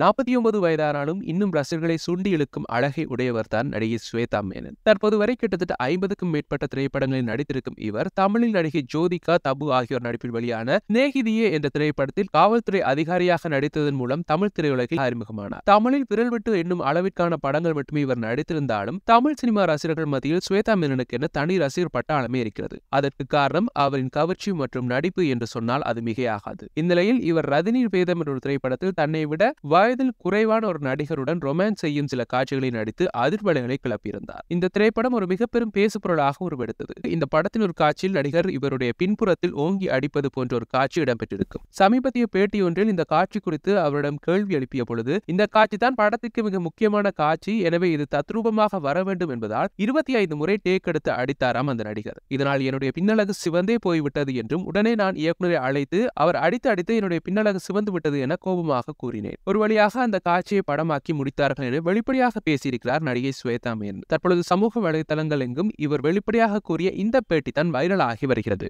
நாற்பத்தி ஒன்பது வயதானாலும் இன்னும் ரசிகர்களை சுண்டி இழுக்கும் அழகை உடையவர் தான் நடிகை ஸ்வேதா மேனன் தற்போது வரை கிட்டத்தட்ட ஐம்பதுக்கும் மேற்பட்ட திரைப்படங்களில் நடித்திருக்கும் இவர் தமிழில் நடிகை ஜோதிகா தபு ஆகியோர் நடிப்பில் வெளியான நேகிதியே என்ற திரைப்படத்தில் காவல்துறை அதிகாரியாக நடித்ததன் மூலம் தமிழ் திரையுலகில் அறிமுகமானார் தமிழில் விரல் விட்டு என்னும் அளவிற்கான படங்கள் மட்டுமே இவர் நடித்திருந்தாலும் தமிழ் சினிமா ரசிகர்கள் மத்தியில் ஸ்வேதா மேனனுக்கு என தனி ரசிகர் பட்டாளமே இருக்கிறது அதற்கு காரணம் அவரின் கவர்ச்சி மற்றும் நடிப்பு என்று சொன்னால் அது மிகையாகாது இந்நிலையில் இவர் ரஜினி வேதம் என்ற திரைப்படத்தில் தன்னை விட வயதில் குறைவான ஒரு நடிகருடன் ரொமான்ஸ் செய்யும் சில காட்சிகளை நடித்து அதிர்வலைகளை கிளப்பியிருந்தார் இந்த திரைப்படம் ஒரு மிக பெரும் பேசுபொருளாக உருவெடுத்தது இந்த படத்தின் ஒரு காட்சியில் நடிகர் இவருடைய பின்புறத்தில் ஓங்கி அடிப்பது போன்ற ஒரு காட்சி இடம்பெற்றிருக்கும் சமீபத்திய பேட்டி ஒன்றில் இந்த காட்சி குறித்து அவரிடம் கேள்வி எழுப்பிய பொழுது இந்த காட்சி தான் படத்துக்கு மிக முக்கியமான காட்சி எனவே இது தத்ரூபமாக வர வேண்டும் என்பதால் இருபத்தி ஐந்து முறை டேக் எடுத்து அடித்தாராம் அந்த நடிகர் இதனால் என்னுடைய பின்னலகு சிவந்தே போய்விட்டது என்றும் உடனே நான் இயக்குநரை அழைத்து அவர் அடித்து அடித்து என்னுடைய பின்னலகு சிவந்து விட்டது என கோபமாக கூறினேன் ஒரு வழி வெளிப்படையாக அந்த காட்சியை படமாக்கி முடித்தார்கள் என வெளிப்படையாக பேசியிருக்கிறார் நடிகை ஸ்வேதா மேன் தற்பொழுது சமூக வலைதளங்கள் எங்கும் இவர் வெளிப்படையாக கூறிய இந்த பேட்டி தான் வைரல் ஆகி வருகிறது